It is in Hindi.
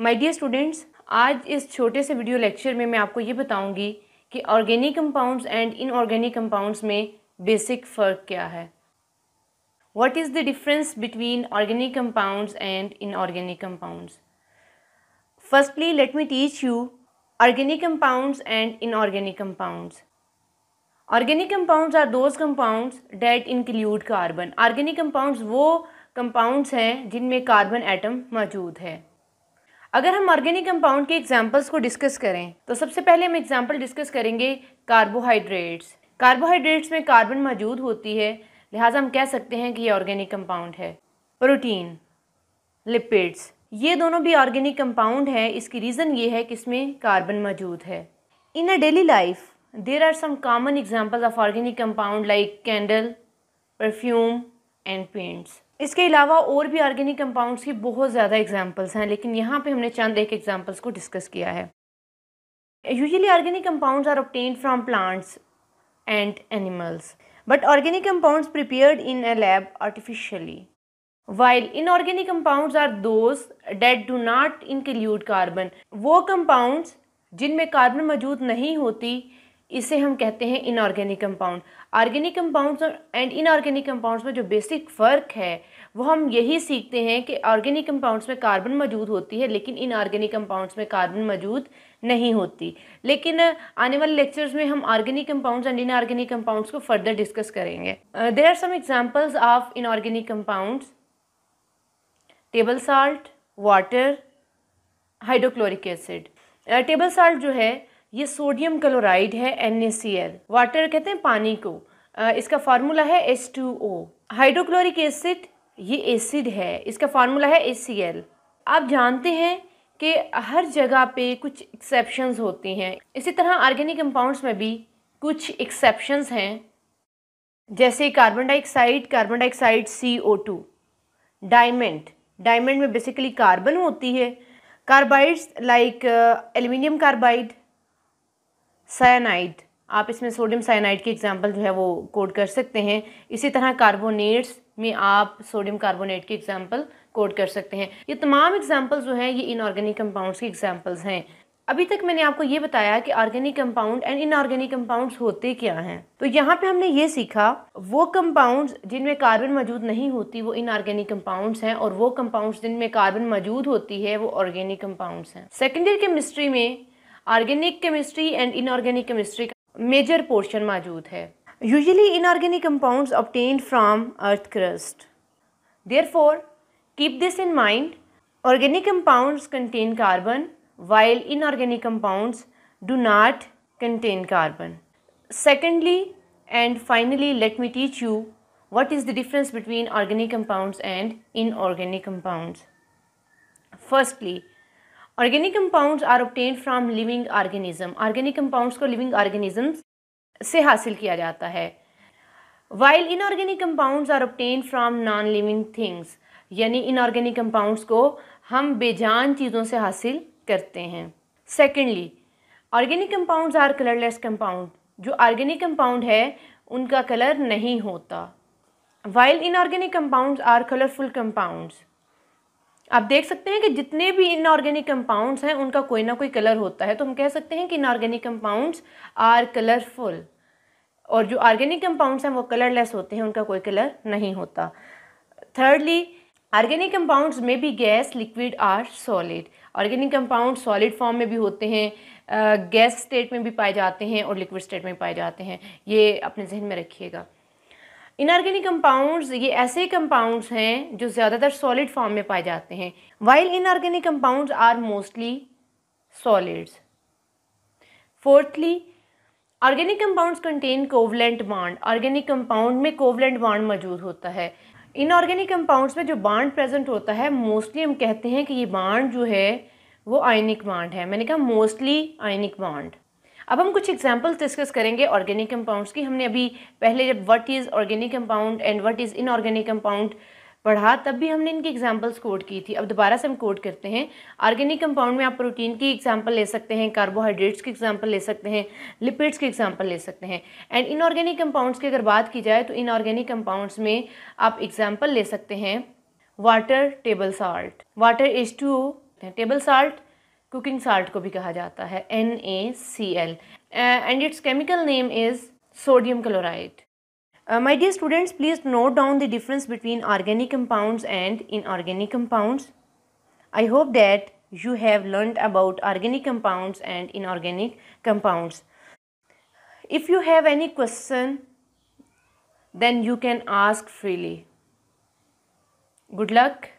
माय डियर स्टूडेंट्स आज इस छोटे से वीडियो लेक्चर में मैं आपको ये बताऊंगी कि organic compounds and inorganic compounds में बेसिक फ़र्क क्या है what is the difference between organic compounds and inorganic compounds firstly let me teach you organic compounds and inorganic compounds organic compounds are those compounds that include carbon organic compounds वो कंपाउंड्स हैं जिनमें कार्बन एटम मौजूद है अगर हम ऑर्गेनिक कंपाउंड के एग्जाम्पल्स को डिस्कस करें तो सबसे पहले हम एग्जाम्पल डिस्कस करेंगे कार्बोहाइड्रेट्स कार्बोहाइड्रेट्स में कार्बन मौजूद होती है लिहाजा हम कह सकते हैं कि ये ऑर्गेनिक कंपाउंड है प्रोटीन लिपिड्स ये दोनों भी ऑर्गेनिक कंपाउंड हैं इसकी रीज़न ये है कि इसमें कार्बन मौजूद है in a daily life there are some common examples of organic compound like candle perfume and paints इसके अलावा और भी ऑर्गेनिक कंपाउंड्स की बहुत ज़्यादा एग्जांपल्स हैं लेकिन यहाँ पे हमने चंद एक एग्जांपल्स को डिस्कस किया है usually organic compounds are obtained from plants and animals but organic compounds prepared in a lab artificially while inorganic compounds are those that do not include carbon वो कंपाउंड्स जिनमें कार्बन मौजूद नहीं होती इसे हम कहते हैं inorganic compound organic compounds and inorganic compounds में जो बेसिक फ़र्क है वो हम यही सीखते हैं कि ऑर्गेनिक कंपाउंड्स में कार्बन मौजूद होती है लेकिन इनऑर्गेनिक कंपाउंड्स में कार्बन मौजूद नहीं होती लेकिन आने वाले लेक्चर्स में हम organic compounds and inorganic compounds को फर्दर डिस्कस करेंगे there are some examples of inorganic compounds table salt water hydrochloric acid table salt जो है ये सोडियम क्लोराइड है एन वाटर कहते हैं पानी को इसका फार्मूला है S two O hydrochloric acid ये एसिड है इसका फार्मूला है एस सी एल आप जानते हैं कि हर जगह पे कुछ एक्सेप्शन होती हैं इसी तरह ऑर्गेनिक कंपाउंड्स में भी कुछ एक्सेप्शन हैं जैसे carbon dioxide carbon dioxide C O two diamond diamond में बेसिकली कार्बन होती है carbides like aluminium carbide cyanide आप इसमें सोडियम साइनाइड की एग्ज़ाम्पल जो है वो कोड कर सकते हैं इसी तरह कार्बोनेट्स में आप सोडियम कार्बोनेट की एग्ज़ाम्पल कोड कर सकते हैं ये तमाम एग्ज़ाम्पल जो हैं ये इनऑर्गेनिक कंपाउंड्स की एग्ज़ाम्पल्स हैं अभी तक मैंने आपको ये बताया कि organic compound and inorganic compounds होते क्या हैं तो यहाँ पे हमने ये सीखा वो कंपाउंड्स जिनमें कार्बन मौजूद नहीं होती वो इनऑर्गेनिक कंपाउंड्स हैं और वो कंपाउंड्स जिनमें कार्बन मौजूद होती है वो ऑर्गेनिक कंपाउंड्स हैं ईयर केमिस्ट्री में organic chemistry and inorganic chemistry का मेजर पोर्शन मौजूद है usually inorganic compound obtained from earth crust therefore keep this in mind organic compound contain carbon while inorganic compound do not contain carbon secondly and finally let me teach you what is the difference between organic compound and inorganic compound firstly organic compounds are obtained from living organism organic compounds को लिविंग ऑर्गेनिज्म से हासिल किया जाता है while inorganic compounds are obtained from non living things यानी इनऑर्गेनिक कंपाउंड्स को हम बेजान चीज़ों से हासिल करते हैं secondly organic compounds are colourless compound जो ऑर्गेनिक कंपाउंड है उनका कलर नहीं होता while inorganic compounds are colourful compounds आप देख सकते हैं कि जितने भी इनऑर्गेनिक कंपाउंड्स हैं उनका कोई ना कोई कलर होता है तो हम कह सकते हैं कि इनऑर्गेनिक कंपाउंड्स आर कलरफुल और जो ऑर्गेनिक कंपाउंड्स हैं वो कलरलेस होते हैं उनका कोई कलर नहीं होता थर्डली ऑर्गेनिक कंपाउंड्स में भी gas liquid or solid organic compound solid form में भी होते हैं गैस स्टेट में भी पाए जाते हैं और लिक्विड स्टेट में पाए जाते हैं ये अपने जहन में रखिएगा इनऑर्गेनिक कंपाउंड्स ये ऐसे कंपाउंड्स हैं जो ज़्यादातर सॉलिड फॉर्म में पाए जाते हैं while inorganic compounds are mostly solids fourthly organic compounds contain covalent bond organic compound में कोवलेंट बाड मौजूद होता है इनऑर्गेनिक कंपाउंड्स में जो बाड प्रेजेंट होता है मोस्टली हम कहते हैं कि ये बाड जो है वो आयनिक बाड है मैंने कहा मोस्टली आयनिक बाड अब हम कुछ एग्जाम्पल्स डिस्कस करेंगे ऑर्गेनिक कंपाउंड्स की हमने अभी पहले जब what is organic compound and what is inorganic compound पढ़ा तब भी हमने इनकी एग्जाम्पल्स कोड की थी अब दोबारा से हम कोड करते हैं ऑर्गेनिक कंपाउंड में आप प्रोटीन की एग्जाम्पल ले सकते हैं कार्बोहाइड्रेट्स की एग्जाम्पल ले सकते हैं लिपिड्स की एग्जाम्पल ले सकते हैं एंड इनऑर्गेनिक कंपाउंड्स की अगर बात की जाए तो इनऑर्गेनिक कंपाउंड्स में आप एग्जाम्पल ले सकते हैं water table salt water H two table salt cooking salt को भी कहा जाता है N A C L and it's chemical name is sodium chloride my dear students please note down the difference between organic compounds and inorganic compounds I hope that you have learn about organic compounds and inorganic compounds if you have any question then you can ask freely good luck